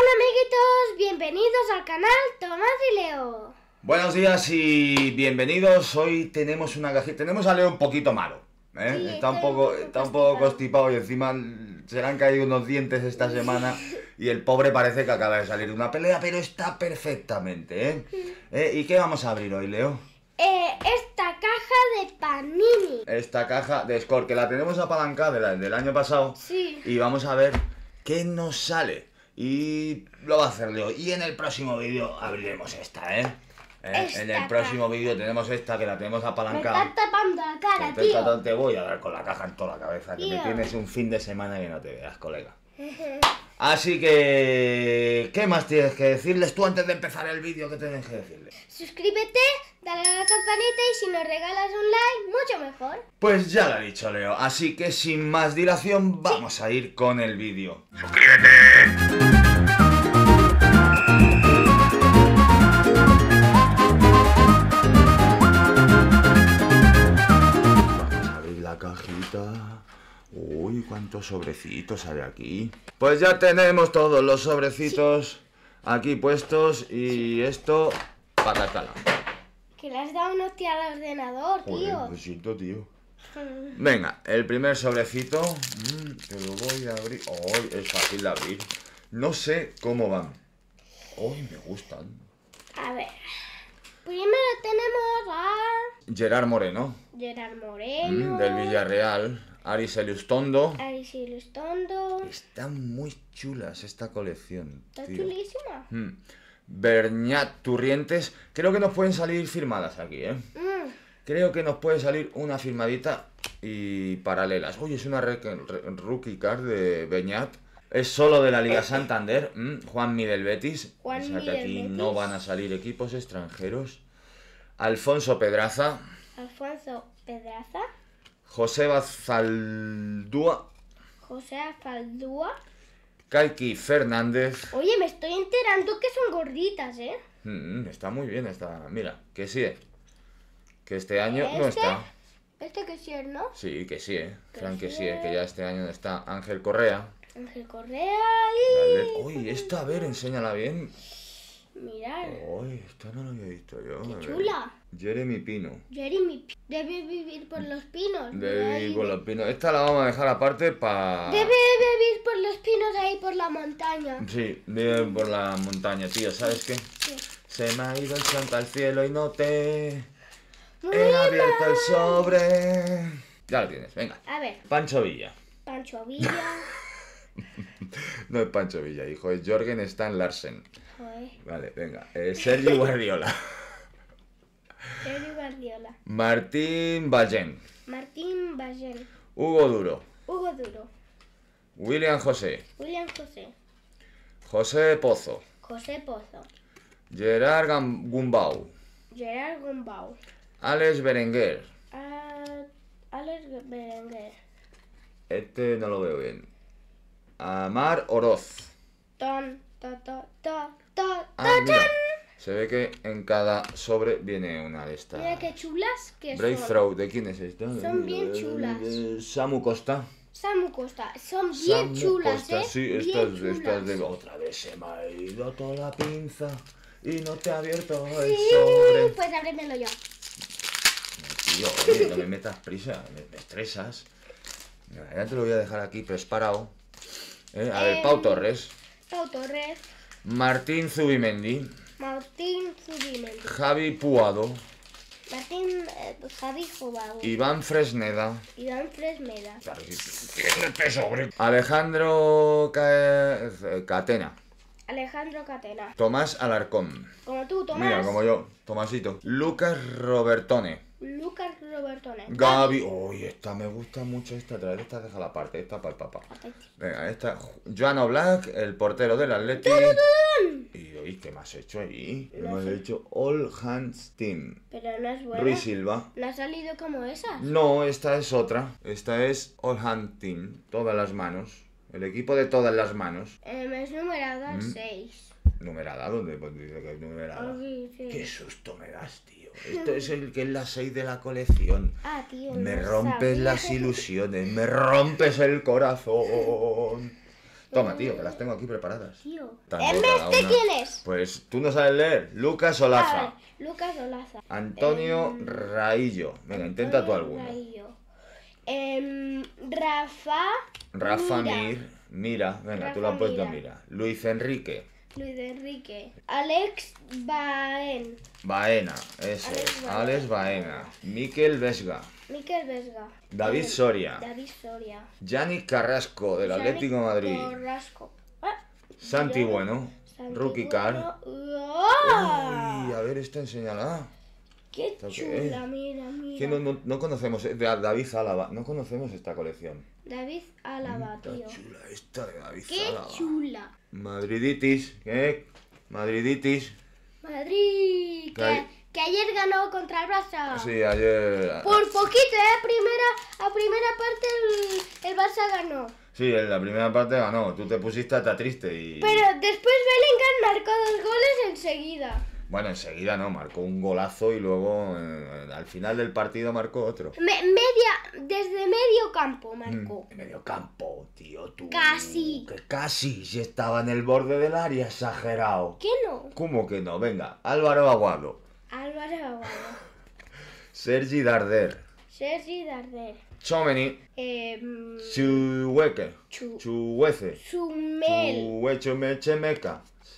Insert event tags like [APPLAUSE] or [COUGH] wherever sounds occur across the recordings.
Hola amiguitos, bienvenidos al canal Tomás y Leo. Buenos días y bienvenidos. Hoy tenemos una Tenemos a Leo un poquito malo. ¿eh? está un poco, está un poco constipado y encima se le han caído unos dientes esta semana. y el pobre parece que acaba de salir de una pelea, pero está perfectamente. ¿Eh? ¿Eh? ¿Y qué vamos a abrir hoy, Leo? Eh, esta caja de panini. Esta caja de Score, que la tenemos apalancada del año pasado. Sí. Y vamos a ver qué nos sale. Y lo va a hacer Leo. Y en el próximo vídeo abriremos esta, ¿eh? ¿Eh? en el próximo vídeo tenemos esta que la tenemos apalancada. Me estás tapando la cara, tío. Te, te, voy a dar con la caja en toda la cabeza. Que me tienes un fin de semana que no te veas, colega. [LAUGHS] Así que, ¿qué más tienes que decirles tú antes de empezar el vídeo? ¿Qué tienes que decirles? Suscríbete, dale a la campanita y si nos regalas un like, mucho mejor. Pues ya lo ha dicho Leo, así que sin más dilación vamos a ir con el vídeo. ¡Suscríbete! cajita. Uy, cuántos sobrecitos hay aquí. Pues ya tenemos todos los sobrecitos aquí puestos y esto para que le has dado un hostia al ordenador, tío. Lo siento, tío. [LAUGHS] Venga, el primer sobrecito. Mm, te lo voy a abrir. ¡Ay, es fácil de abrir! No sé cómo van. ¡Ay, me gustan! A ver. Primero tenemos a. Gerard Moreno. Gerard mm, Moreno. del Villarreal. Aris Eliustondo. Aris Eliustondo. Están muy chulas esta colección. Está chulísima. Mm. Bernat Turrientes. Creo que nos pueden salir firmadas aquí, ¿eh? Mm. Creo que nos puede salir una firmadita y paralelas. Oye, es una rookie card de Beñat. Es solo de la Liga Santander, Juan Miguel Betis. o sea que aquí no van a salir equipos extranjeros. Alfonso Pedraza. Alfonso Pedraza. José Bazaldúa. José Bazaldúa. Kaiki Fernández. Oye, me estoy enterando que son gorditas, ¿eh? Mm, está muy bien esta. Mira, que sí, eh. Que este año no ¿Este? está. Este que sí, ¿no? Sí, que sí, eh. Que que sí, eh, Que ya este año no está. Ángel Correa. Ángel Correa y... Uy, esta, a ver, enséñala bien. Mirad. Uy, esta no la había visto yo. ¡Qué chula! Jeremy Pino. Jeremy Pino. Debe vivir por los pinos. Debe vivir por los pinos. Esta la vamos a dejar aparte para... Debe vivir pinos ahí por la montaña. Sí, por la montaña, tío, ¿sabes qué? Se me ha ido el santo al cielo y no te... He abierto el sobre. Ya lo tienes, venga. A ver. Pancho Villa. Pancho Villa. [LAUGHS] no es Pancho Villa, hijo, es Jorgen Stan Larsen. Vale, venga. Eh, Sergio Guardiola. [LAUGHS] Sergio Guardiola. Martín Ballén. Martín Ballén. Hugo Duro. Hugo Duro. William José. William José. José Pozo. José Pozo. Gerard Gumbau. Gerard Gumbau. Alex Berenguer. Ah, Alex Berenguer. Este no lo veo bien. Amar Oroz. ah, Se ve que en cada sobre viene una de estas. Mira qué chulas que son son. ¿de quién es esto? Son bien chulas. Samu Costa. Samu Costa, son bien chulas, ¿eh? Sí, estas, de otra vez se me ha ido toda la pinza y no te ha abierto el sí, Pues ábremelo yo. no me metas prisa, me, estresas. Ya te lo voy a dejar aquí preparado. ¿Eh? A ver, Pau em, Torres. Pau Torres. Martín Zubimendi. Martín Zubimendi. Javi Puado. Javi Jobau. Iván Fresneda. Iván Fresneda. Alejandro eh, Catena. Alejandro Catena. Tomás Alarcón. Como tú, Tomás. Mira, como yo, Tomasito. Lucas Robertone. Lucas Roberto Gaby. uy, esta me gusta mucho esta. vez esta, deja la parte, esta para el papá. Venga, esta. Joano Black, el portero del todo Y oye, ¿qué me has hecho ahí? hemos me has hecho All Hands Team. Pero no es buena. Ruiz Silva. ¿La ha salido como esa? No, esta es otra. Esta es All Hands Team. Todas las manos. El equipo de todas las manos. Eh, es numerada 6. Mm. ¿Numerada? ¿Dónde? Pues dice que es numerada. Oh, sí. Qué susto me das, tío. Esto es el que es la 6 de la colección. Ah, me rompes las ilusiones, me rompes el corazón. Toma, tío, que las tengo aquí preparadas. Tío. ¿En de quién es? Pues tú no sabes leer. Lucas Olaza. A ver, Lucas Olaza. Antonio em, Raillo. Venga, intenta tú alguno. Raillo. Em, Rafa. Rafa Mir. Mira, venga, tú lo has puesto mira. Luis Enrique. Luis Enrique. Alex Baena. Baena, eso es. Baena. Alex Baena. Miquel Vesga. Miquel Vesga. David Soria. David Soria. Yannick Carrasco, del Atlético de Madrid. Carrasco. Ah, Santi Bueno. Rookie Car. ¡Oh! a ver, esta enseñala. Qué chula, mira, mira. no, conocemos, eh, David Álava, no conocemos esta colección. David Álava, tío. Qué chula esta de David Qué chula. Madriditis, ¿eh? Madriditis. Madrid, que, ayer ganó contra el Barça. Sí, ayer. Por poquito, ¿eh? Primera, a primera parte el, el Barça ganó. Sí, en la primera parte ganó, tú te pusiste hasta triste y... Pero después Bellingham marcó dos goles enseguida. Bueno, enseguida no, marcó un golazo y luego eh, al final del partido marcó otro. media, desde medio campo marcó. Mm, medio campo, tío, tú. Casi. Que casi, si estaba en el borde del área, exagerado. ¿Qué no? ¿Cómo que no? Venga, Álvaro Aguado. Álvaro Aguado. [LAUGHS] Sergi Darder. Sergi Darder. Chomeni. Eh, em, Chuece Chu Sumel.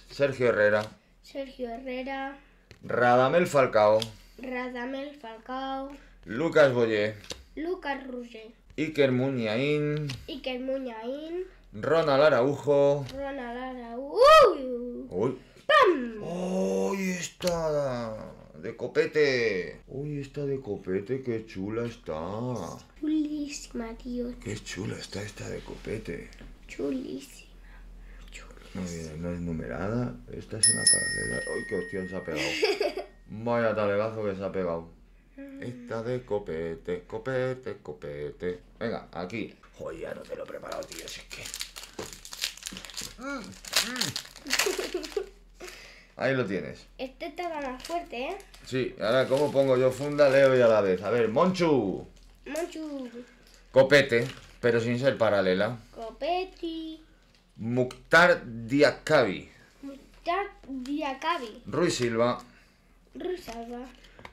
Sergio Herrera. Sergio Herrera, Radamel Falcao, Radamel Falcao, Lucas Boyé, Lucas Rouget, Iker Muñain, Iker Muñain, Ronald Araujo, Ronald Araujo, uy, ¡pam! ¡Uy, está! De copete. Uy, esta de copete, qué chula está. Chulísima, tío. Qué chula está esta de copete. Chulísima. No, no es numerada. Esta es una paralela. ¡Uy, qué hostia, se ha pegado! [LAUGHS] Vaya talegazo que se ha pegado. Esta de copete, copete, copete. Venga, aquí. Joder, ya no te lo he preparado, tío. Si es que. [LAUGHS] Ahí lo tienes. Este estaba más fuerte, ¿eh? Sí, ahora cómo pongo yo funda, leo y a la vez. A ver, Monchu. Monchu. Copete, pero sin ser paralela. Copeti. Mukhtar Diakabi. Muktar Diakabi. Ruiz Silva. Ruiz Silva.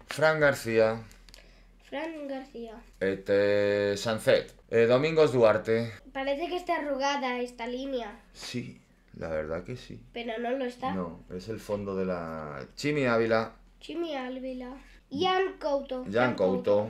Fran García. Fran García. Este, Sancet. Eh, Domingos Duarte. Parece que está arrugada esta línea. Sí, la verdad que sí. Pero no lo está. No, es el fondo de la... Chimi Ávila. Chimi Ávila. Jan Couto. Jan Couto.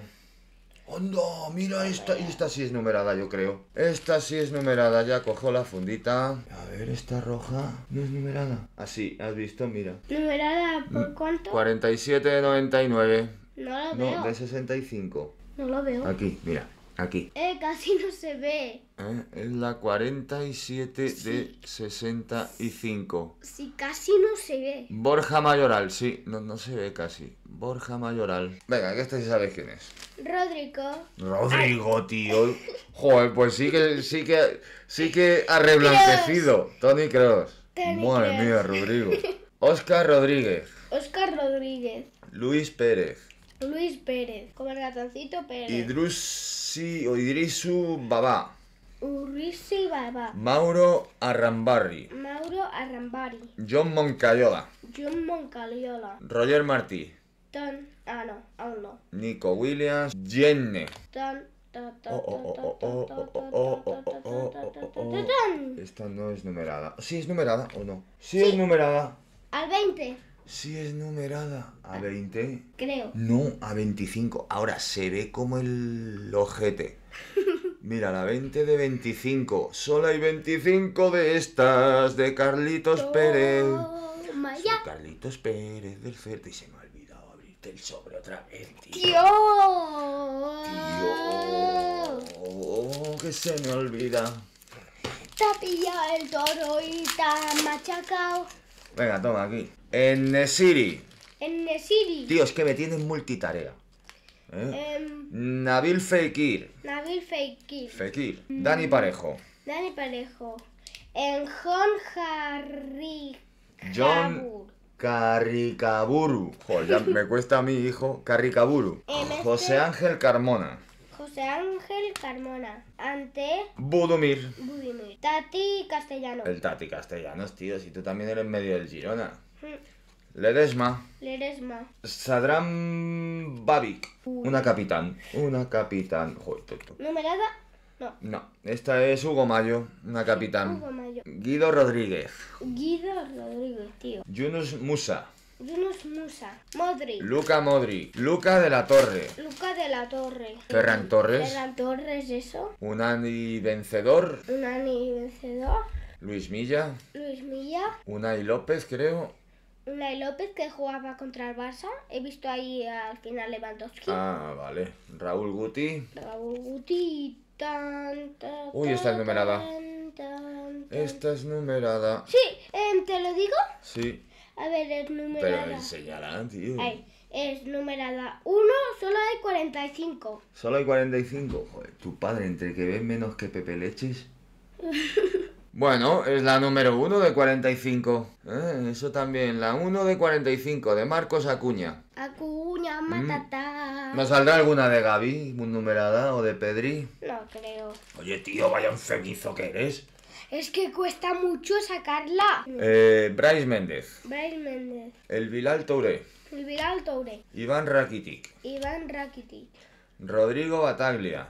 ¡Onda! Mira esta. Y esta sí es numerada, yo creo. Esta sí es numerada. Ya cojo la fundita. A ver, esta roja. No es numerada. Así, ah, ¿has visto? Mira. ¿Numerada por mm, cuánto? 47,99. No la veo. No, de 65. No lo veo. Aquí, mira. Aquí. Eh, casi no se ve. Eh, es la 47 de 65. Sí, casi no se ve. Borja Mayoral, sí, no, no se ve casi. Borja Mayoral. Venga, que este sí sabes quién es. Rodrigo. Rodrigo, tío. Joder, pues sí que, sí que, sí que Tony Cross. Madre mía, Rodrigo. Oscar [LAUGHS] Rodríguez. Oscar Rodríguez. Luis Pérez. Luis Pérez, como el ratoncito Pérez. Idrusi o Idrisu Babá. Urrisi Baba. Mauro Arrambarri. Mauro Arrambari. John Moncayola. John Moncayola. Roger Martí. ah no, aún no. Nico Williams. Jenne. esta no es numerada. ¿Sí es numerada o no? Sí, sí. es numerada. Al 20. Sí, es numerada. ¿A 20? Creo. No, a 25. Ahora se ve como el ojete. [LAUGHS] Mira, la 20 de 25. Solo hay 25 de estas de Carlitos Pérez. Carlitos Pérez del Certe. Y se me ha olvidado abrirte el sobre otra vez, tío. ¡Tío! ¡Tío! Que se me olvida. Te ha pillado el toro y te ha machacado. Venga, toma aquí. En Nesiri. En Tío, es que me tienen multitarea. ¿eh? Em. Nabil Fekir. Nabil Fekir. Mm. Dani Parejo. Dani Parejo. En John Harry. John Carricaburu. Joder, me [LAUGHS] cuesta a mí, hijo. Carricaburu. Este José Ángel Carmona. José Ángel Carmona. Ante. Budumir. Budumir Tati Castellanos. El Tati Castellanos, tío. Si tú también eres medio del Girona. Ledesma. Ledesma. Sadram Babi Una capitán. Una capitán. ¿Numerada? No. No. Esta es Hugo Mayo, una capitán. Guido Rodríguez. Guido Rodríguez, tío. Yunus Musa. Yunus Musa. Modri Luca Modri Luca de la Torre. Luca de la Torre. Ferran Torres. Ferran Torres, eso. Unani Vencedor. Unani Vencedor. Luis Milla. Luis Milla. Unai López, creo de López que jugaba contra el Barça. He visto ahí al final Lewandowski. Ah, vale. Raúl Guti. Raúl Guti. Tan, Uy, esta es numerada. esta es numerada. Sí, em, ¿te lo digo? Sí. A ver, es numerada. Pero enseñarán, tío. Es numerada 1, solo hay 45. Solo hay 45. Joder, tu padre, entre que ves menos que Pepe Leches. [LAUGHS] Bueno, es la número 1 de 45. Eh, eso también, la 1 de 45 de Marcos Acuña. Acuña, mm. matata. ¿Me saldrá alguna de Gaby, numerada o de Pedri? No creo. Oye, tío, vaya un que eres. Es que cuesta mucho sacarla. Eh, Bryce Méndez. Bryce Méndez. El Vilal Touré. El Vilal Touré. Iván Rakitic. Iván Rakitic. Rodrigo Bataglia.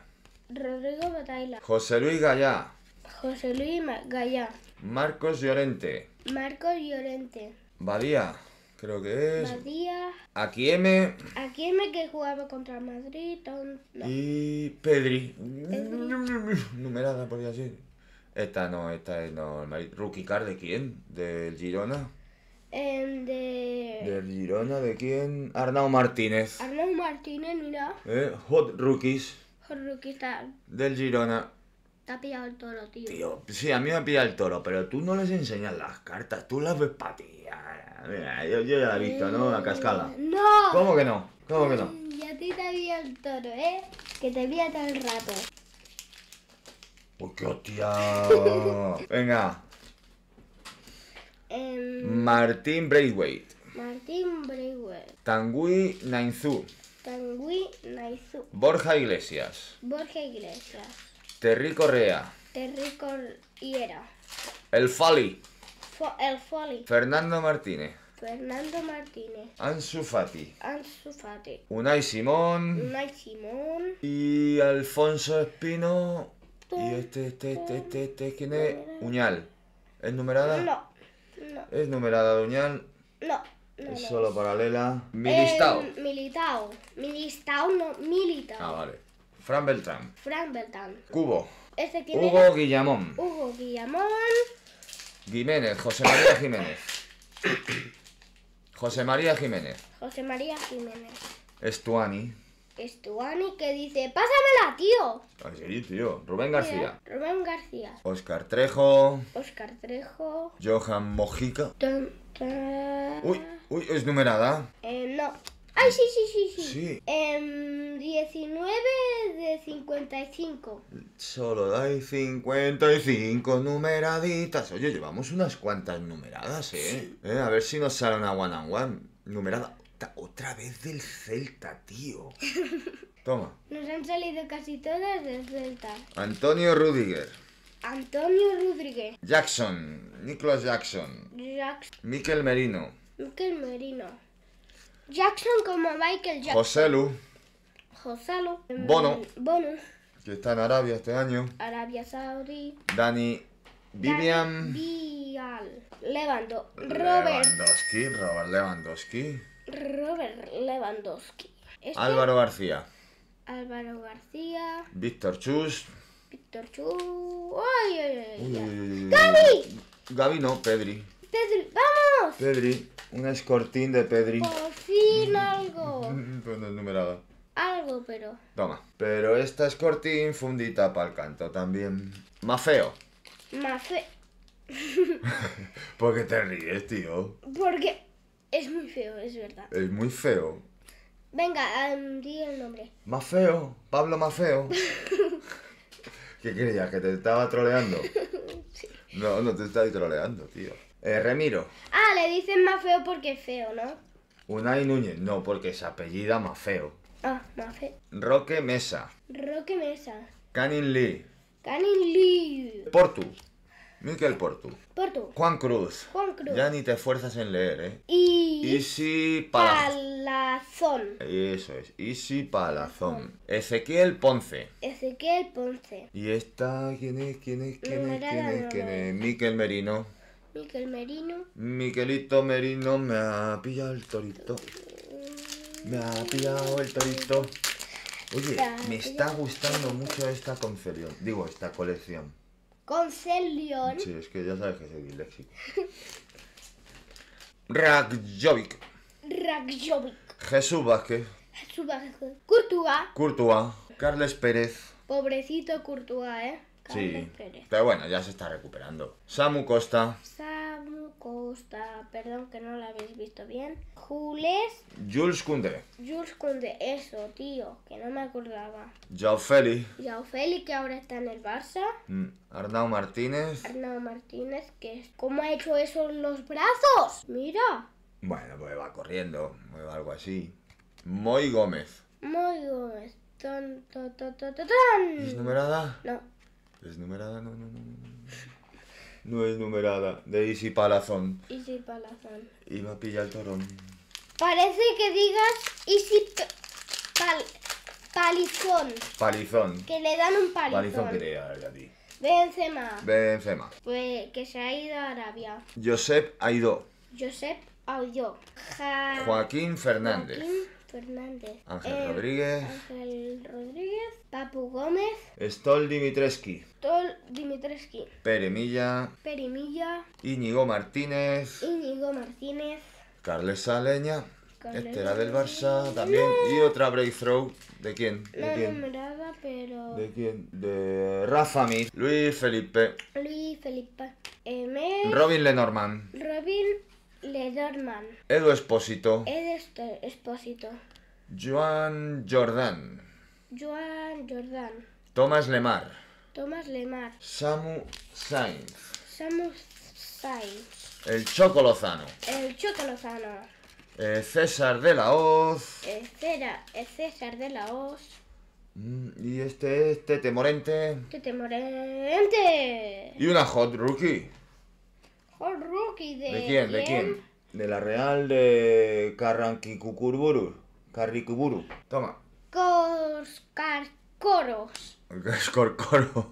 Rodrigo Bataglia. José Luis Gallá. José Luis Gallá. Marcos Llorente. Marcos Llorente. Badía, creo que es. Badía. Aquí M que jugaba contra Madrid. Y Pedri. [LAUGHS] Numerada, por así. Esta no, esta es normal. ¿Rookie Car de quién? ¿Del Girona? Em, de... ¿Del Girona de quién? Arnau Martínez. Arnau Martínez, mira. Eh, hot Rookies. Hot Rookies, tal. Del Girona. Te ha pillado el toro, tío. sí, a mí me ha pillado el toro, pero tú no les enseñas las cartas, tú las ves patear. Ah, mira, yo, ya la he visto, ¿no? La cascada. Eh, ¡No! ¿Cómo que no? ¿Cómo que no? Y a ti te había el toro, ¿eh? Que te vi todo el rato. ¡Uy, qué hostia! [LAUGHS] Venga. Em, Martín Braithwaite. Martín Braithwaite. Tangui Nainzú. Tangui Nainzú. Borja Iglesias. Borja Iglesias. Terry Correa. Terry Correa. El Fali. el Fali. Fernando Martínez. Fernando Martínez. Ansu Fati. Ansu Unai Simón. Unai Simón. Y Alfonso Espino. Y este, este, este, este, este, ¿quién es? Uñal. ¿Es numerada? No. ¿Es numerada Uñal? No. es solo paralela. Eh, Militao Militao. Militao, no, Militao. Ah, vale. Fran Beltrán. Fran Beltrán. Cubo. Este Hugo Guillamón. Hugo Guillamón. Jiménez, José María Jiménez. José María Jiménez. José María Jiménez. Estuani. Estuani que dice, pásamela, tío. Así, tío. Rubén García. Rubén García. Oscar Trejo. Oscar Trejo. Johan Mojica. Uy, uy, es numerada. Eh, no. Ay, sí, sí, sí, sí. sí. Eh, em, 19 de 55. Solo hay 55 numeraditas. Oye, llevamos unas cuantas numeradas, ¿eh? eh a ver si nos sale a one on one. Numerada. Otra vez del Celta, tío. [LAUGHS] Toma. Nos han salido casi todas del Celta. Antonio Rudiger. Antonio Rudiger. Jackson. Nicholas Jackson. Jackson. Miquel Merino. Miquel Merino. Jackson como Michael Jackson. Joselu. Joselu. Mm, Bono. Bono. Que está en Arabia este año. Arabia Saudí. Dani Vivian. Vivian. Levando. Robert. Lewandowski. Robert Lewandowski. Robert Lewandowski. Este- Álvaro García. Álvaro García. Víctor Chus. Víctor Chus. ¡Ay, ay, ay! ¡Gaby! Gaby no, Pedri. Pedri, vamos. Pedri, un escortín de Pedri. Por fin algo. Mm, mm, mm, algo, pero. Toma. Pero esta escortín fundita para el canto también. feo Más feo [LAUGHS] ¿Por qué te ríes, tío? Porque es muy feo, es verdad. Es muy feo. Venga, em, di el nombre. feo, Pablo Mafeo. [LAUGHS] ¿Qué creías? ¿Que te estaba troleando? No, no te estaba troleando, tío. Eh, Remiro. Ah, le dicen más feo porque es feo, ¿no? Unai Núñez, no, porque es apellida más feo. Ah, más feo. Roque Mesa. Roque Mesa. Canin Lee. Canin Lee. Portu. Miquel Portu. Portu. Juan Cruz. Juan Cruz. Ya ni te esfuerzas en leer, ¿eh? Y... Isi Palazón. Palazón. Eso es, Easy Palazón. Ezequiel Ponce. Ezequiel Ponce. ¿Y esta ¿Quién es? ¿Quién es? ¿Quién es? ¿Quién es? ¿Quién es? Miquel Merino. Miquel Merino. Miquelito Merino me ha pillado el torito. Me ha pillado el torito. Oye, me está gustando mucho esta Concelión, Digo, esta colección. Concelión, Sí, es que ya sabes que soy disléxico. Rakjovic. Rakjovic. Jesús Vázquez. Jesús Vázquez. Courtois. Courtois. Carles Pérez. Pobrecito Courtois, ¿eh? Sí, pero bueno, ya se está recuperando. Samu Costa. Samu Costa, perdón que no lo habéis visto bien. Jules. Jules Kunde. Jules Kunde, eso, tío, que no me acordaba. Jaofeli. Feli. que ahora está en el Barça. Mm, Arnau Martínez. Arnau Martínez, que es... ¿Cómo ha hecho eso en los brazos? Mira. Bueno, pues va corriendo, mueve algo así. Moy Gómez. Moy Gómez. ¿Es numerada? No. Es numerada, no, no, no, no. es numerada, de Easy Palazón. Easy Palazón. Iba a pillar el torón. Parece que digas Easy pal Palizón. Palizón. Que le dan un palizón. Palizón que a ti. Benzema. Benzema. Pues que se ha ido a Arabia. Josep ido. Josep Aidó. Ja... Joaquín Fernández. Fernández. Ángel eh, Rodríguez. Ángel Rodríguez. Papu Gómez. Stol Dimitreski. Stol Dimitreski. Peremilla. Peremilla. Íñigo Martínez. Íñigo Martínez. Carles este era del Barça también. Y otra breakthrough. ¿De quién? ¿De quién? pero... ¿De quién? De Rafa Mir. Luis Felipe. Luis Felipe. M. Robin Lenormand. Robin Lederman. Edu Espósito. Edo Espósito. Joan Jordan. Joan Jordan. Tomás Lemar. Tomás Lemar. Samu Sainz. Samu Sainz. El Choco Lozano. El Choco Lozano. Eh, César de la Hoz. César de la Hoz. Mm, y este es Tete Morente. Tete Morente. Y una Hot Rookie de. quién? ¿De quién? De la Real de Carranquicucurburu. Carricuburu. Toma. Coscarcoros. [LAUGHS] Coros [LAUGHS]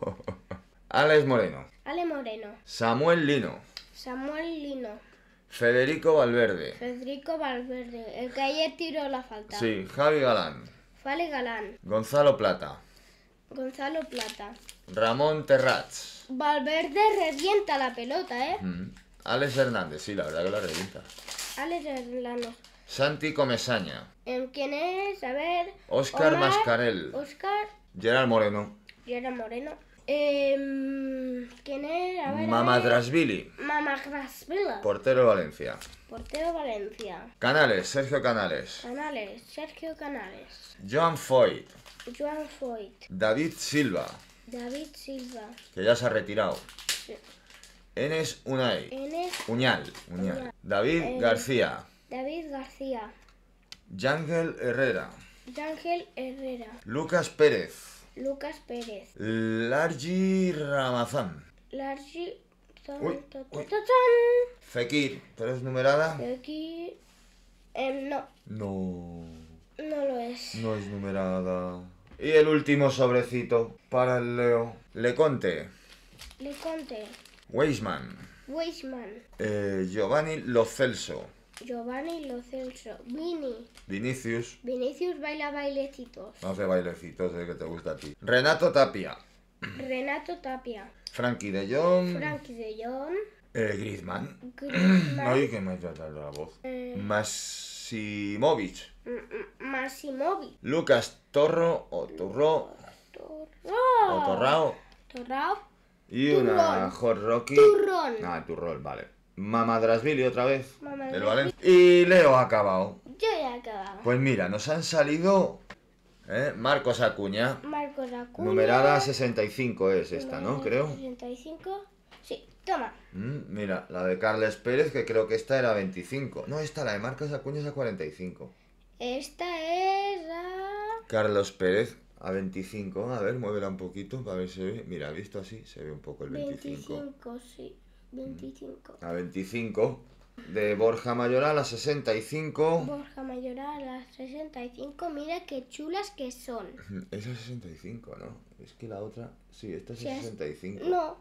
Alex Moreno. Ale Moreno. Samuel Lino. Samuel Lino. Federico Valverde. Federico Valverde, el que ayer tiró la falta. Sí, Javi Galán. Javi Galán. Gonzalo Plata. Gonzalo Plata. Ramón Terraz. Valverde revienta la pelota, ¿eh? Alex Hernández, sí, la verdad que la revienta. Alex Hernández. Santi Comesaña. Em, ¿Quién es? A ver. Oscar Mascarel. Oscar. Gerard Moreno. Gerard Moreno. Eh, ¿Quién es? A ver. Mamadrasvili. Drasvili. Portero Valencia. Portero Valencia. Canales, Sergio Canales. Canales, Sergio Canales. Joan Foyt. Joan Foyt. David Silva. David Silva. Que ya se ha retirado. Sí. N es Unai. E. Uñal, Uñal. David García. David García. Yangel Herrera. Yangel Herrera. Lucas Pérez. Lucas Pérez. Largi Ramazán. Largi Uy, uy. Fekir, pero es numerada. Fekir. Eh, no. No. No lo es. No es numerada. Y el último sobrecito para el Leo. le Leconte. Weisman. Weisman. Eh, Giovanni Lo Celso. Giovanni Lo Celso. Vini. Vinicius. Vinicius baila bailecitos. No sé bailecitos, es que te gusta a ti. Renato Tapia. Renato Tapia. Frankie de Jong. Frankie de Jong. Eh, Griezmann. Griezmann. [CLEARS THROAT] Ay, que me ha tratado la voz. Eh. Masimovic. Mm, mm, Masimovic. Lucas Torro o Torro. Torro. O Torrao. Torrao. Y una Jorroki. Turrón. Ah, turrón, vale. Mamadrasvili otra vez. Y Leo ha acabado. Yo ya he acabado. Pues mira, nos han salido ¿eh? Marcos Acuña. Marcos Acuña. Numerada 65 es esta, ¿no? Creo. 65. Sí, toma. Mm, mira, la de Carles Pérez, que creo que esta era 25. No, esta, la de Marcos Acuña es a 45. Esta es la... Carlos Pérez, a 25. A ver, muévela un poquito para ver si se ve. Mira, visto así, se ve un poco el 25. 25, sí. 25. Mm. A 25. De Borja Mayoral a 65. Borja Mayoral a 65. Mira qué chulas que son. [CLEARS THROAT] Esa es 65, ¿no? Es que la otra. Sí, esta es 65. No.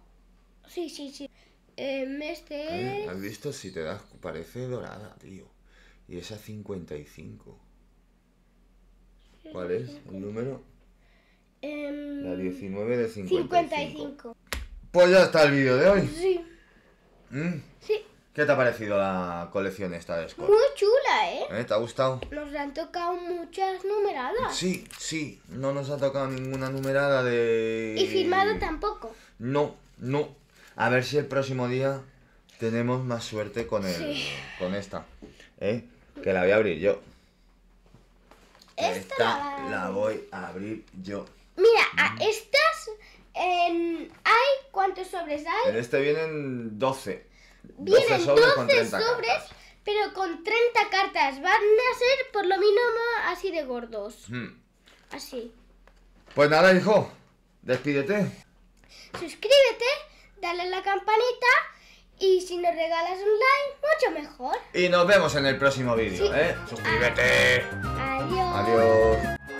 Sí, sí, sí. Eh, este es... ¿Has visto? Si te das. Parece dorada, tío. Y esa 55. ¿Cuál es? ¿El número? Em, la 19 de 55. Pues ya está el vídeo de hoy. ¿Mm? Sí. ¿Qué te ha parecido la colección esta de Muy chula, ¿eh? ¿eh? ¿Te ha gustado? Nos han tocado muchas numeradas. Sí, sí, no nos ha tocado ninguna numerada de... Y firmado tampoco. No, no. A ver si el próximo día tenemos más suerte con el, con esta. ¿eh? Que la voy a abrir yo. Esta, la voy a abrir yo a estas em, hay cuántos sobres hay? En este vienen 12. Vienen 12 sobres, pero con 30 cartas. Van a ser por lo mínimo así de gordos. Hmm. Así. Pues nada, hijo. Despídete. Suscríbete, dale la campanita y si nos regalas un like, mucho mejor. Y nos vemos en el próximo vídeo, ¿eh? ah. Suscríbete. Adiós. Adiós.